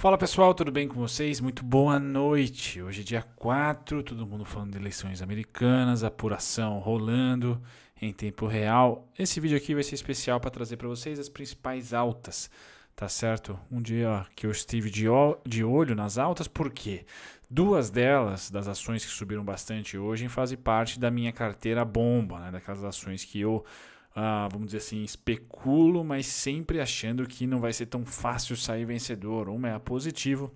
Fala pessoal, tudo bem com vocês? Muito boa noite. Hoje é dia 4, todo mundo falando de eleições americanas, apuração rolando em tempo real. Esse vídeo aqui vai ser especial para trazer para vocês as principais altas, tá certo? Um dia que eu estive de, de olho nas altas, porque duas delas, das ações que subiram bastante hoje, fazem parte da minha carteira bomba, né? daquelas ações que eu ah, vamos dizer assim, especulo, mas sempre achando que não vai ser tão fácil sair vencedor. Uma é a positivo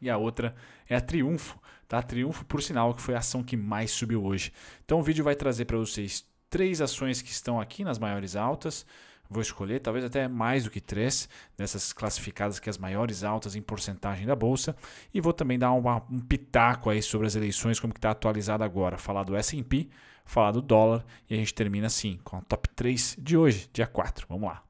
e a outra é a triunfo, tá? Triunfo, por sinal, que foi a ação que mais subiu hoje. Então o vídeo vai trazer para vocês três ações que estão aqui nas maiores altas. Vou escolher, talvez até mais do que três, dessas classificadas que as maiores altas em porcentagem da bolsa. E vou também dar uma, um pitaco aí sobre as eleições, como que está atualizado agora. Falar do S&P, falar do dólar e a gente termina assim com a top 3 de hoje, dia 4. Vamos lá.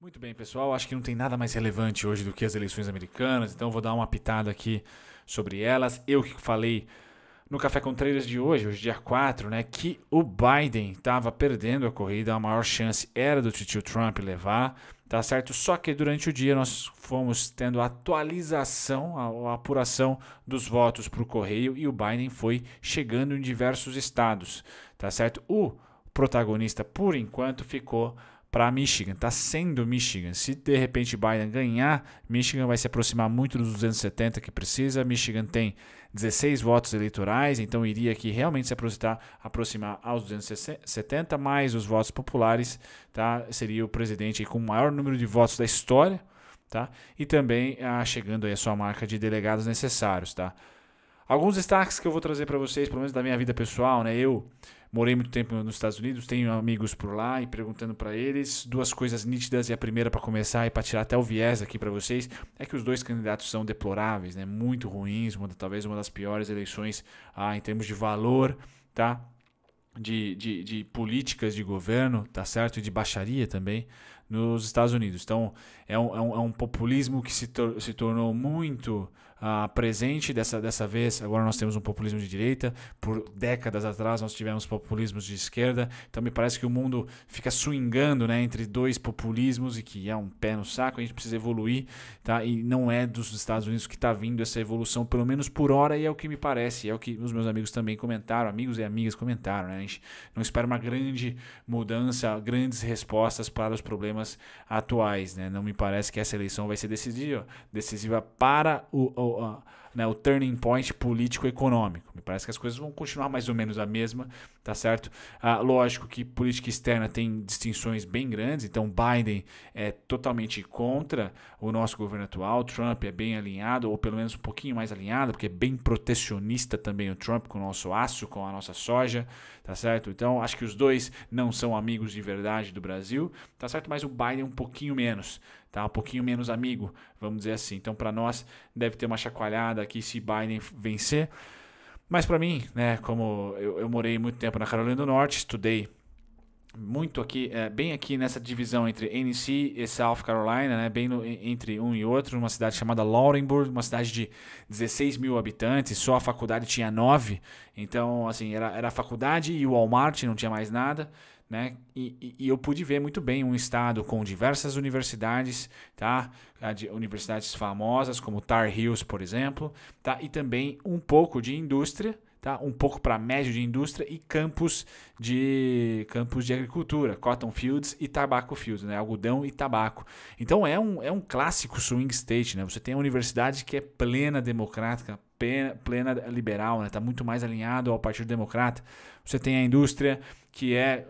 Muito bem, pessoal. Acho que não tem nada mais relevante hoje do que as eleições americanas, então vou dar uma pitada aqui sobre elas. Eu que falei no Café com Trailers de hoje, hoje dia 4, né, que o Biden estava perdendo a corrida, a maior chance era do tio Trump levar, tá certo? Só que durante o dia nós fomos tendo a atualização, a, apuração dos votos para o correio e o Biden foi chegando em diversos estados, tá certo? O protagonista, por enquanto, ficou para Michigan, está sendo Michigan. Se de repente Biden ganhar, Michigan vai se aproximar muito dos 270 que precisa. Michigan tem 16 votos eleitorais, então iria aqui realmente se aproximar, aproximar aos 270, mais os votos populares, tá? seria o presidente com o maior número de votos da história, tá? e também ah, chegando aí a sua marca de delegados necessários. Tá? Alguns destaques que eu vou trazer para vocês, pelo menos da minha vida pessoal, né? eu morei muito tempo nos Estados Unidos, tenho amigos por lá e perguntando para eles duas coisas nítidas e a primeira para começar e para tirar até o viés aqui para vocês é que os dois candidatos são deploráveis, né? Muito ruins, uma, talvez uma das piores eleições ah, em termos de valor, tá? De, de, de, políticas de governo, tá certo? E de baixaria também nos Estados Unidos. Então, é um, é um, é um populismo que se, tor se tornou muito uh, presente dessa, dessa vez. Agora nós temos um populismo de direita, por décadas atrás nós tivemos populismos de esquerda, então me parece que o mundo fica swingando né, entre dois populismos e que é um pé no saco, a gente precisa evoluir, tá? e não é dos Estados Unidos que está vindo essa evolução, pelo menos por hora, e é o que me parece, é o que os meus amigos também comentaram, amigos e amigas comentaram. Né? A gente não espera uma grande mudança, grandes respostas para os problemas atuais. Né? Não me parece que essa eleição vai ser decisiva, decisiva para o, o 啊。né, o turning point político-econômico. Me parece que as coisas vão continuar mais ou menos a mesma, tá certo? Ah, lógico que política externa tem distinções bem grandes, então Biden é totalmente contra o nosso governo atual, Trump é bem alinhado, ou pelo menos um pouquinho mais alinhado, porque é bem protecionista também o Trump com o nosso aço, com a nossa soja, tá certo? Então acho que os dois não são amigos de verdade do Brasil, tá certo? Mas o Biden é um pouquinho menos, tá? Um pouquinho menos amigo, vamos dizer assim. Então para nós deve ter uma chacoalhada temporada aqui se Biden vencer. Mas para mim, né, como eu, eu, morei muito tempo na Carolina do Norte, estudei muito aqui, é, bem aqui nessa divisão entre NC e South Carolina, né, bem no, entre um e outro, uma cidade chamada Laurenburg, uma cidade de 16 mil habitantes, só a faculdade tinha nove, então, assim, era, era a faculdade e o Walmart, não tinha mais nada, né? E, e, eu pude ver muito bem um estado com diversas universidades, tá? Ah, universidades famosas como Tar Heels, por exemplo, tá? E também um pouco de indústria, tá? Um pouco para médio de indústria e campos de campos de agricultura, cotton fields e tabaco fields, né? Algodão e tabaco. Então é um, é um clássico swing state, né? Você tem a universidade que é plena democrática, plena, liberal, está né? Tá muito mais alinhado ao Partido Democrata. Você tem a indústria, que é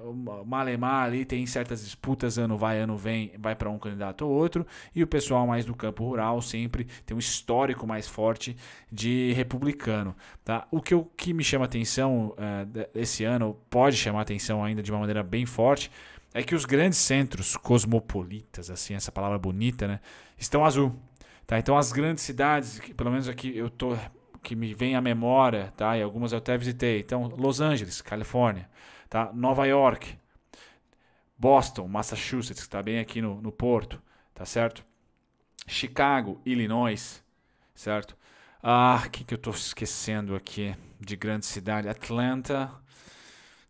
malemar ali, tem certas disputas, ano vai, ano vem, vai para um candidato ou outro, e o pessoal mais do campo rural sempre tem um histórico mais forte de republicano. Tá? O que, o que me chama atenção uh, eh, esse ano, pode chamar atenção ainda de uma maneira bem forte, é que os grandes centros cosmopolitas, assim, essa palavra bonita, né, estão azul. Tá? Então as grandes cidades, pelo menos aqui eu tô que me vem à memória, tá? E algumas eu até visitei. Então, Los Angeles, Califórnia, tá? Nova York, Boston, Massachusetts, que está bem aqui no, no Porto, tá certo? Chicago, Illinois, certo? Ah, o que, que eu estou esquecendo aqui de grande cidade? Atlanta,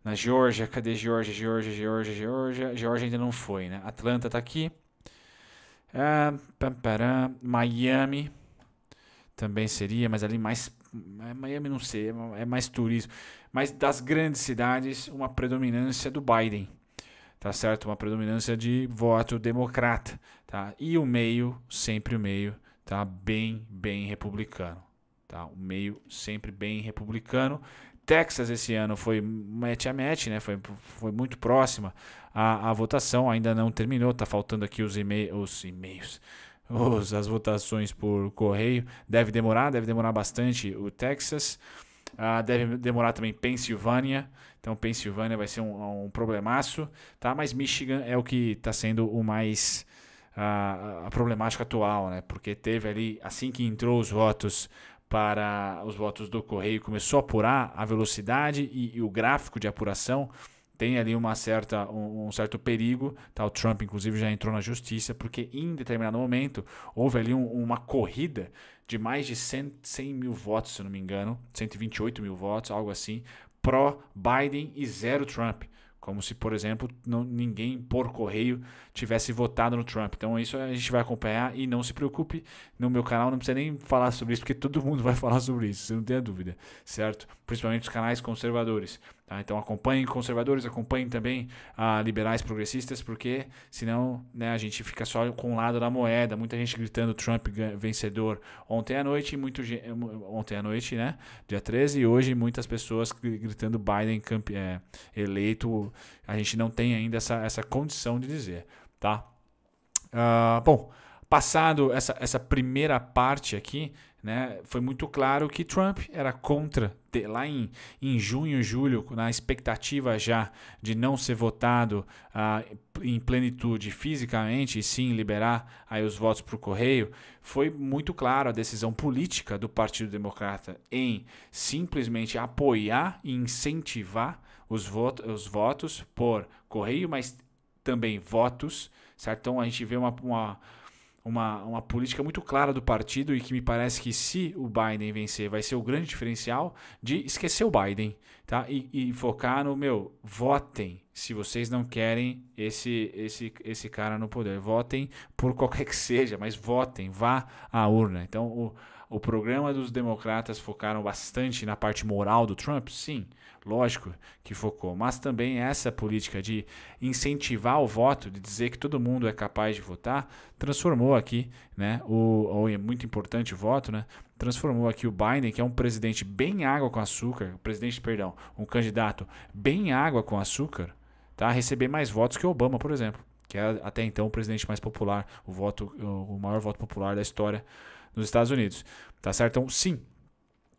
na Geórgia, cadê Geórgia, Geórgia, Geórgia, Geórgia? Geórgia ainda não foi, né? Atlanta está aqui. Ah, pam, Miami, também seria, mas ali mais. É Miami não sei, é mais turismo. Mas das grandes cidades, uma predominância do Biden, tá certo? Uma predominância de voto democrata, tá? E o meio, sempre o meio, tá? Bem, bem republicano, tá? O meio sempre bem republicano. Texas esse ano foi match a match, né? Foi, foi muito próxima a, a votação, ainda não terminou, tá faltando aqui os, e os e-mails os, as votações por correio. Deve demorar, deve demorar bastante o Texas. Uh, deve demorar também Pensilvânia. Então, Pensilvânia vai ser um, um problemaço. Tá? Mas Michigan é o que está sendo o mais. problemático a problemática atual, né? Porque teve ali, assim que entrou os votos para os votos do Correio, começou a apurar a velocidade e, e o gráfico de apuração tem ali uma certa, um, um, certo perigo. Tá? O Trump, inclusive, já entrou na justiça, porque em determinado momento houve ali um, uma corrida de mais de 100, 100 mil votos, se não me engano, 128 mil votos, algo assim, pró-Biden e zero Trump. Como se, por exemplo, não, ninguém por correio tivesse votado no Trump. Então, isso a gente vai acompanhar e não se preocupe, no meu canal não precisa nem falar sobre isso, porque todo mundo vai falar sobre isso, você não tem dúvida, certo? Principalmente os canais conservadores. Tá? Então acompanhem conservadores, acompanhem também ah, liberais progressistas, porque senão né, a gente fica só com um lado da moeda. Muita gente gritando Trump vencedor ontem à noite, muito, ontem à noite, né? Dia 13, e hoje muitas pessoas gritando Biden é, eleito. A gente não tem ainda essa, essa condição de dizer. tá? Ah, bom, passado essa, essa primeira parte aqui, né? Foi muito claro que Trump era contra, lá em, em junho, julho, na expectativa já de não ser votado ah, em plenitude fisicamente e sim liberar aí os votos para o correio, foi muito claro a decisão política do Partido Democrata em simplesmente apoiar e incentivar os, voto, os votos por correio, mas também votos, certo? Então a gente vê uma, uma uma, uma política muito clara do partido e que me parece que se o Biden vencer vai ser o grande diferencial de esquecer o Biden tá? e, e focar no meu, votem se vocês não querem esse, esse, esse cara no poder. Votem por qualquer que seja, mas votem, vá à urna. Então o, o programa dos democratas focaram bastante na parte moral do Trump, sim lógico que focou, mas também essa política de incentivar o voto, de dizer que todo mundo é capaz de votar, transformou aqui, né, o, ou é muito importante o voto, né, transformou aqui o Biden, que é um presidente bem água com açúcar, presidente, perdão, um candidato bem água com açúcar, tá, receber mais votos que Obama, por exemplo, que é até então o presidente mais popular, o voto, o maior voto popular da história nos Estados Unidos, tá certo? Então, sim,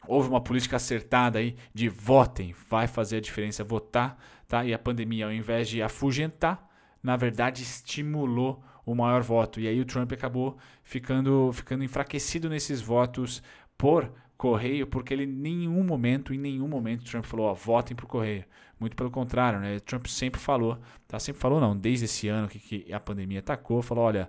houve uma política acertada aí de votem, vai fazer a diferença votar, tá? E a pandemia, ao invés de afugentar, na verdade estimulou o maior voto. E aí o Trump acabou ficando, ficando enfraquecido nesses votos por correio, porque ele em nenhum momento, em nenhum momento, Trump falou, ó, votem por correio. Muito pelo contrário, né? Trump sempre falou, tá? Sempre falou, não, desde esse ano que, que a pandemia atacou, falou, olha,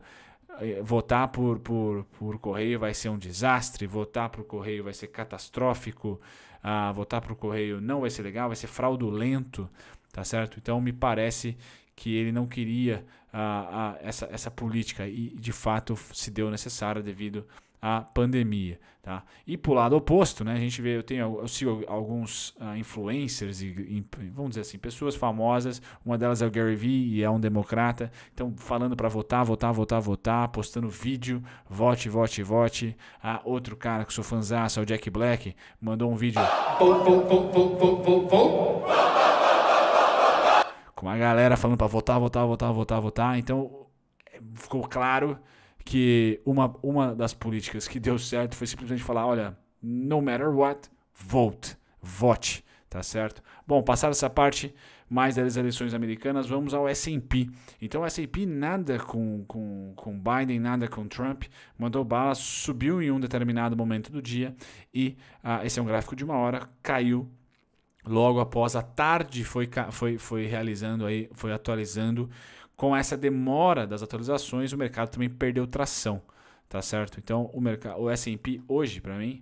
votar por, por, por correio vai ser um desastre, votar por correio vai ser catastrófico, ah, votar por correio não vai ser legal, vai ser fraudulento, tá certo? Então me parece que ele não queria ah, ah, essa, essa política e de fato se deu necessária devido a pandemia. Tá? E para o lado oposto, né, a gente vê, eu, tenho, eu sigo alguns uh, influencers, e, e, vamos dizer assim, pessoas famosas, uma delas é o Gary Vee e é um democrata, então falando para votar, votar, votar, votar, postando vídeo, vote, vote, vote. Ah, outro cara que sou fanzaço, é o Jack Black, mandou um vídeo... Com a galera falando para votar, votar, votar, votar, votar, então ficou claro que uma, uma das políticas que deu certo foi simplesmente falar: olha, no matter what, vote, vote, tá certo? Bom, passada essa parte mais das eleições americanas, vamos ao S&P. Então o S&P nada com, com, com Biden, nada com Trump, mandou bala, subiu em um determinado momento do dia e ah, esse é um gráfico de uma hora, caiu logo após a tarde foi, foi, foi realizando aí, foi atualizando com essa demora das atualizações, o mercado também perdeu tração, tá certo? Então, o mercado, o S&P hoje para mim,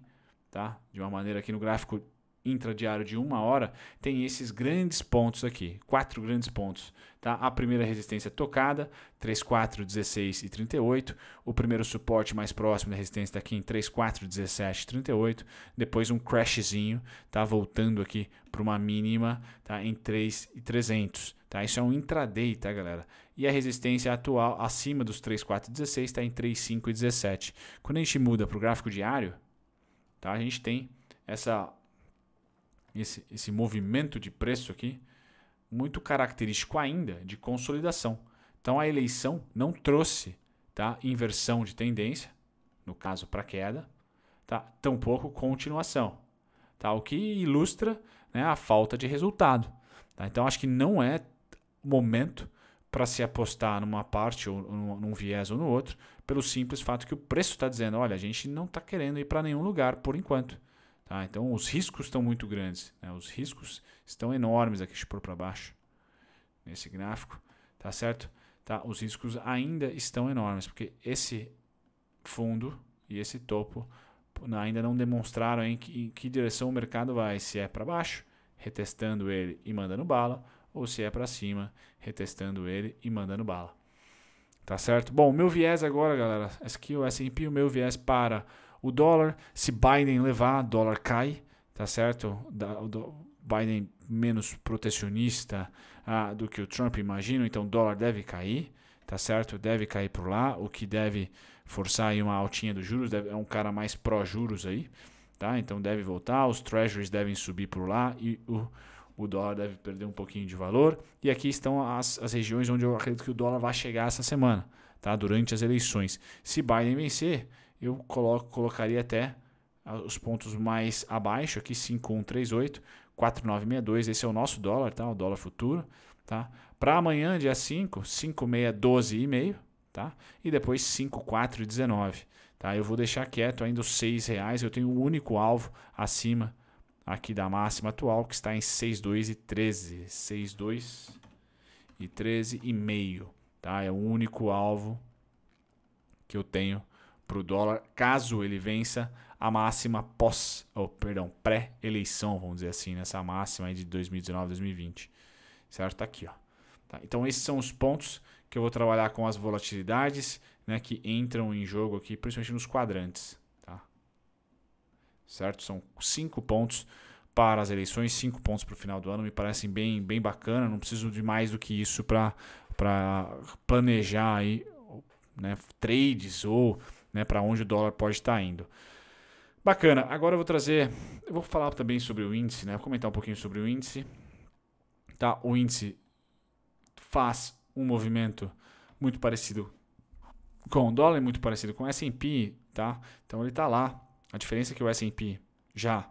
tá? De uma maneira aqui no gráfico intradiário de uma hora, tem esses grandes pontos aqui, quatro grandes pontos. Tá? A primeira resistência tocada, 3, 4, 16 e 38. O primeiro suporte mais próximo da resistência está aqui em 3, 4, 17 e 38. Depois um crashzinho, tá? voltando aqui para uma mínima tá? em 3 e 300. Tá? Isso é um intraday, tá, galera? E a resistência atual acima dos 3, 4, 16 está em 3, 5 e 17. Quando a gente muda para o gráfico diário, tá? a gente tem essa esse, esse movimento de preço aqui, muito característico ainda de consolidação. Então a eleição não trouxe tá, inversão de tendência, no caso para queda, tá, tampouco continuação, tá, o que ilustra né, a falta de resultado. Tá? Então acho que não é momento para se apostar numa parte ou num viés ou no outro, pelo simples fato que o preço está dizendo: olha, a gente não está querendo ir para nenhum lugar por enquanto. Tá? Então os riscos estão muito grandes, né? os riscos estão enormes aqui, deixa eu pôr para baixo nesse gráfico, tá certo? Tá? Os riscos ainda estão enormes, porque esse fundo e esse topo ainda não demonstraram em que, em que direção o mercado vai, se é para baixo, retestando ele e mandando bala, ou se é para cima, retestando ele e mandando bala. Tá certo? Bom, meu viés agora, galera, é aqui o S&P, o meu viés para o dólar. Se Biden levar, dólar cai, tá certo? Da, Biden menos protecionista ah, do que o Trump, imagino, então dólar deve cair, tá certo? Deve cair por lá, o que deve forçar aí uma altinha dos juros, deve, é um cara mais pró-juros aí, tá? Então deve voltar, os treasuries devem subir por lá e o, o dólar deve perder um pouquinho de valor. E aqui estão as, as regiões onde eu acredito que o dólar vai chegar essa semana, tá? Durante as eleições. Se Biden vencer, eu coloco, colocaria até ah, os pontos mais abaixo aqui, 5138, 4962, esse é o nosso dólar, tá? O dólar futuro, tá? Para amanhã, dia 5, 5612,5, tá? E depois 5419, tá? Eu vou deixar quieto ainda os 6 reais, eu tenho o um único alvo acima aqui da máxima atual, que está em 6213, e 62 e 13 tá? É o único alvo que eu tenho para o dólar caso ele vença a máxima pós, oh, perdão, pré-eleição, vamos dizer assim, nessa máxima aí de 2019, 2020. Certo? Tá aqui, ó. Tá? Então esses são os pontos que eu vou trabalhar com as volatilidades, né, que entram em jogo aqui, principalmente nos quadrantes, tá? Certo? São cinco pontos para as eleições, cinco pontos para o final do ano, me parecem bem, bem bacana, não preciso de mais do que isso para planejar aí, né, trades ou né, para onde o dólar pode estar tá indo. Bacana, agora eu vou trazer, eu vou falar também sobre o índice, né, vou comentar um pouquinho sobre o índice. Tá? O índice faz um movimento muito parecido com o dólar, muito parecido com o S&P, tá? Então ele está lá. A diferença é que o S&P já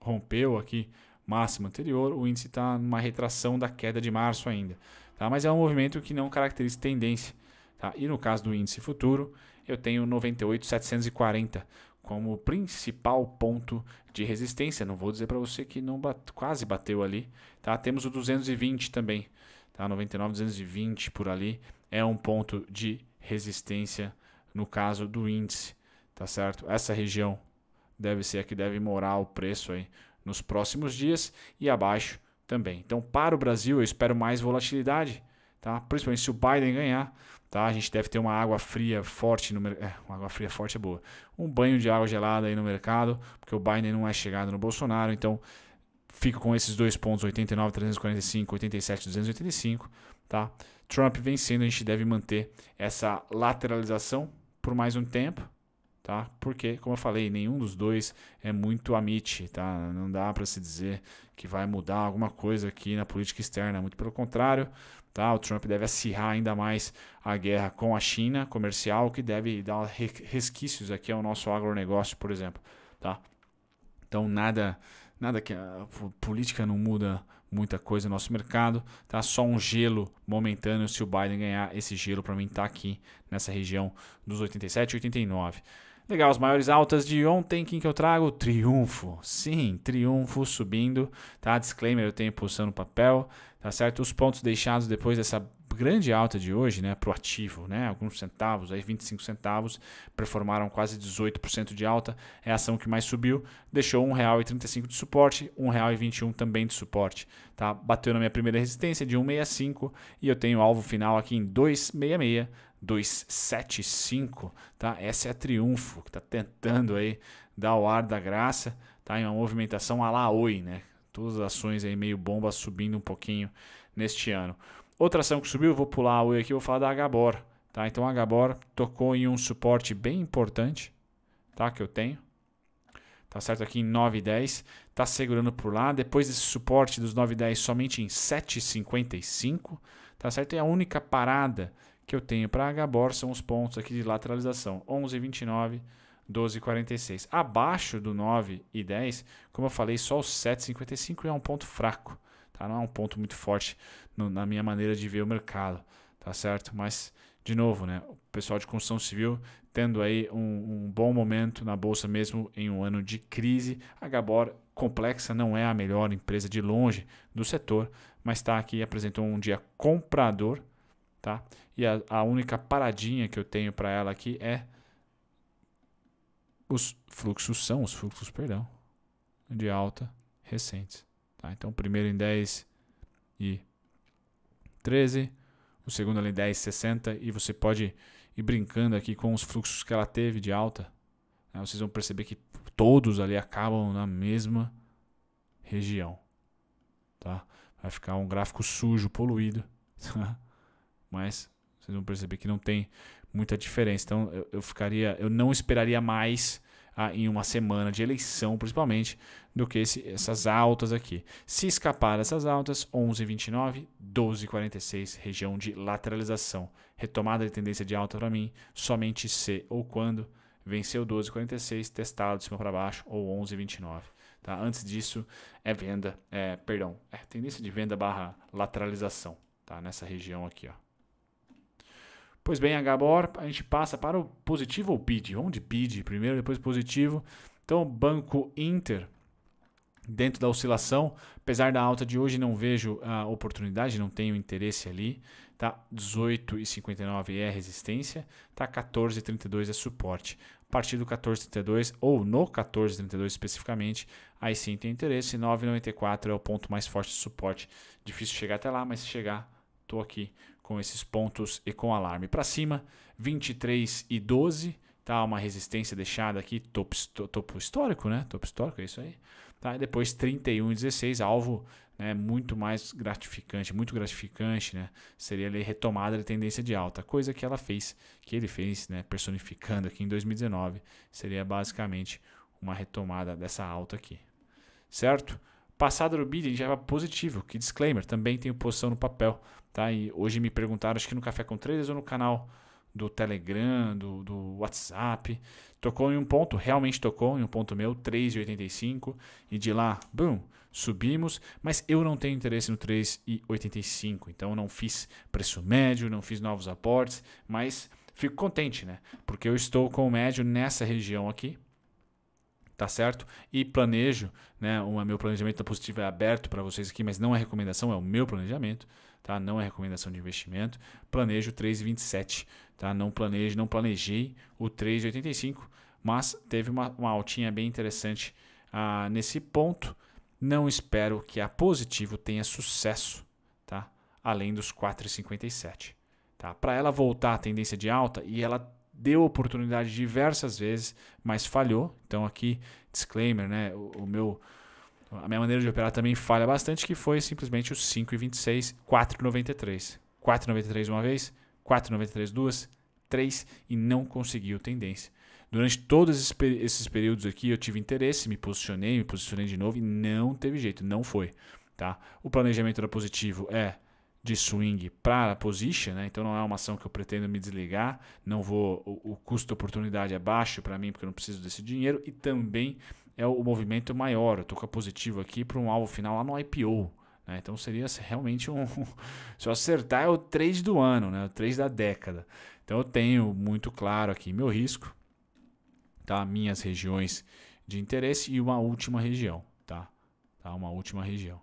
rompeu aqui máximo anterior, o índice está numa retração da queda de março ainda, tá? Mas é um movimento que não caracteriza tendência. Tá? E no caso do índice futuro, eu tenho 98,740 como principal ponto de resistência. Não vou dizer para você que não quase bateu ali. Tá? Temos o 220 também. Tá? 99.220 por ali é um ponto de resistência no caso do índice. Tá certo? Essa região deve ser a que deve morar o preço aí nos próximos dias e abaixo também. Então, para o Brasil, eu espero mais volatilidade tá? Principalmente se o Biden ganhar, tá? A gente deve ter uma água fria forte no mercado. É, uma água fria forte é boa. Um banho de água gelada aí no mercado, porque o Biden não é chegado no Bolsonaro, então fico com esses dois pontos, 89, 345, 87, 285, tá? Trump vencendo, a gente deve manter essa lateralização por mais um tempo, tá? Porque, como eu falei, nenhum dos dois é muito amite, tá? Não dá para se dizer que vai mudar alguma coisa aqui na política externa, muito pelo contrário, Tá? O Trump deve acirrar ainda mais a guerra com a China comercial, que deve dar resquícios aqui ao nosso agronegócio, por exemplo. Tá? Então, nada, nada que a política não muda muita coisa no nosso mercado, tá? Só um gelo momentâneo se o Biden ganhar esse gelo para mim tá aqui nessa região dos 87 e 89. Legal, as maiores altas de ontem, quem que eu trago? Triunfo. Sim, Triunfo subindo, tá? Disclaimer, eu tenho no papel, tá certo? Os pontos deixados depois dessa grande alta de hoje, né, pro ativo, né, alguns centavos, aí 25 centavos, performaram quase 18% de alta, é a ação que mais subiu, deixou R$ 1,35 de suporte, R$ 1,21 também de suporte, tá? Bateu na minha primeira resistência de 1,65 e eu tenho alvo final aqui em 2,66, 275, tá? Essa é a Triunfo, que tá tentando aí dar o ar da graça, tá? Em uma movimentação a la Oi, né? Todas as ações aí meio bomba subindo um pouquinho neste ano. Outra ação que subiu, vou pular a Oi aqui, vou falar da Agabor, tá? Então a Agabor tocou em um suporte bem importante, tá? Que eu tenho. Tá certo aqui em 9,10, tá segurando por lá. Depois desse suporte dos 9,10 somente em 7,55, tá certo? É a única parada que eu tenho para Gabor são os pontos aqui de lateralização, 11,29, 12,46. Abaixo do 9 e 10, como eu falei, só o 7,55 é um ponto fraco, tá? não é um ponto muito forte no, na minha maneira de ver o mercado, tá certo? Mas, de novo, né? o pessoal de construção civil tendo aí um, um bom momento na Bolsa mesmo em um ano de crise, a Gabor complexa não é a melhor empresa de longe do setor, mas está aqui, apresentou um dia comprador, tá? E a, a única paradinha que eu tenho para ela aqui é os fluxos são os fluxos, perdão, de alta recentes, tá? Então, primeiro em 10 e 13, o segundo ali 10 60 e você pode ir brincando aqui com os fluxos que ela teve de alta. Né? Vocês vão perceber que todos ali acabam na mesma região, tá? Vai ficar um gráfico sujo, poluído. Tá? Mas vocês vão perceber que não tem muita diferença. Então eu, eu ficaria, eu não esperaria mais ah, em uma semana de eleição, principalmente, do que esse, essas altas aqui. Se escapar dessas altas, 11,29, 12,46, região de lateralização. Retomada de tendência de alta para mim, somente se ou quando venceu 12,46, testado de cima para baixo ou 11,29. Tá? Antes disso, é venda, é, perdão, é tendência de venda barra lateralização, tá? nessa região aqui. Ó. Pois bem, a Gabor, a gente passa para o positivo ou bid onde bid primeiro, depois positivo. Então, Banco Inter, dentro da oscilação, apesar da alta de hoje, não vejo a oportunidade, não tenho interesse ali. Tá 18,59 é resistência, tá 14,32 é suporte. A partir do 14,32 ou no 14,32 especificamente, aí sim tem interesse. 9,94 é o ponto mais forte de suporte. Difícil chegar até lá, mas se chegar, tô aqui com esses pontos e com alarme. Para cima, 23 e 12, tá? Uma resistência deixada aqui, topo, topo histórico, né? Topo histórico, é isso aí. Tá? E depois 31 e 16, alvo né, muito mais gratificante, muito gratificante, né? Seria ali retomada de tendência de alta, coisa que ela fez, que ele fez, né? Personificando aqui em 2019, seria basicamente uma retomada dessa alta aqui, certo? Passado do bid, gente já era positivo, que disclaimer, também tenho posição no papel. Tá? E hoje me perguntaram, acho que no Café com Traders ou no canal do Telegram, do, do, WhatsApp. Tocou em um ponto, realmente tocou em um ponto meu, 3,85. E de lá, boom, subimos. Mas eu não tenho interesse no 3,85. Então não fiz preço médio, não fiz novos aportes. Mas fico contente, né? Porque eu estou com o médio nessa região aqui tá certo? E planejo, né? O meu planejamento positivo é aberto para vocês aqui, mas não é recomendação, é o meu planejamento, tá? Não é recomendação de investimento. Planejo 3,27, tá? Não planejei não planejei o 3,85, mas teve uma, uma altinha bem interessante ah, nesse ponto. Não espero que a positivo tenha sucesso, tá? Além dos 4,57. Tá? Para ela voltar à tendência de alta e ela deu oportunidade diversas vezes, mas falhou. Então aqui disclaimer, né? O, o meu a minha maneira de operar também falha bastante, que foi simplesmente o 5,26, 4,93. 4,93 uma vez, 4,93 duas, três e não conseguiu tendência. Durante todos esses períodos aqui eu tive interesse, me posicionei, me posicionei de novo e não teve jeito, não foi. Tá? O planejamento era positivo, é de swing para a position, né? então não é uma ação que eu pretendo me desligar, não vou o, o custo oportunidade é baixo para mim porque eu não preciso desse dinheiro e também é o, o movimento maior, eu estou com a positivo aqui para um alvo final lá no IPO, né? então seria realmente um, se eu acertar é o 3 do ano, né? o 3 da década, então eu tenho muito claro aqui meu risco, tá? minhas regiões de interesse e uma última região, tá? Tá? uma última região,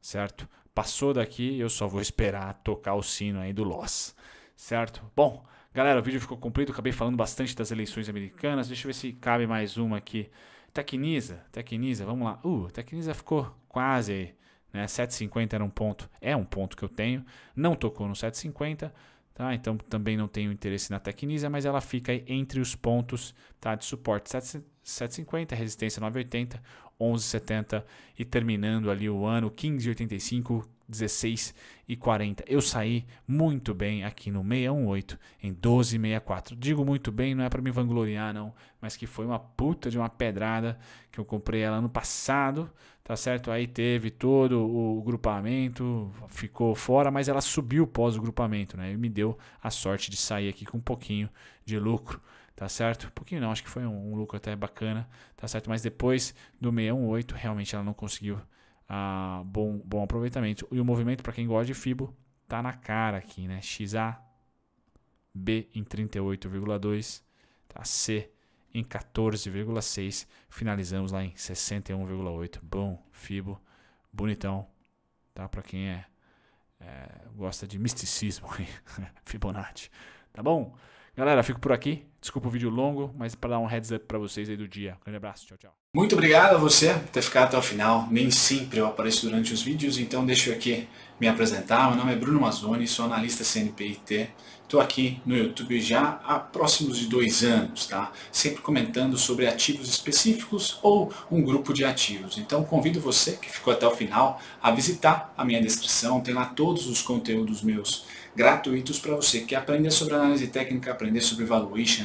certo? Passou daqui, eu só vou esperar tocar o sino aí do loss, certo? Bom, galera, o vídeo ficou comprido, acabei falando bastante das eleições americanas. Deixa eu ver se cabe mais uma aqui. Tecnisa, Tecnisa, vamos lá. Uh, Tecnisa ficou quase aí, né? 750 era um ponto, é um ponto que eu tenho. Não tocou no 750, tá? Então também não tenho interesse na Tecnisa, mas ela fica aí entre os pontos, tá, de suporte. 750 750, resistência 980, 1170 e terminando ali o ano 1585, 16 e 40. Eu saí muito bem aqui no 618 em 1264. Digo muito bem, não é para me vangloriar não, mas que foi uma puta de uma pedrada que eu comprei ela ano passado, tá certo? Aí teve todo o grupamento, ficou fora, mas ela subiu pós o grupamento, né? E me deu a sorte de sair aqui com um pouquinho de lucro tá certo? Um pouquinho não, acho que foi um, um, lucro até bacana, tá certo? Mas depois do 618, realmente ela não conseguiu ah, bom, bom aproveitamento. E o movimento, para quem gosta de FIBO, tá na cara aqui, né? XA, B em 38,2, tá? C em 14,6, finalizamos lá em 61,8. Bom, FIBO, bonitão, tá? Para quem é, é, gosta de misticismo, Fibonacci, tá bom? Galera, fico por aqui. Desculpa o vídeo longo, mas para dar um heads up para vocês aí do dia. Um grande abraço, tchau, tchau. Muito obrigado a você por ter ficado até o final. Nem sempre eu apareço durante os vídeos, então deixa eu aqui me apresentar. Meu nome é Bruno Mazzoni, sou analista CNPIT. Estou aqui no YouTube já há próximos de dois anos, tá? Sempre comentando sobre ativos específicos ou um grupo de ativos. Então convido você que ficou até o final a visitar a minha descrição. Tem lá todos os conteúdos meus gratuitos para você que aprender sobre análise técnica, aprender sobre valuation,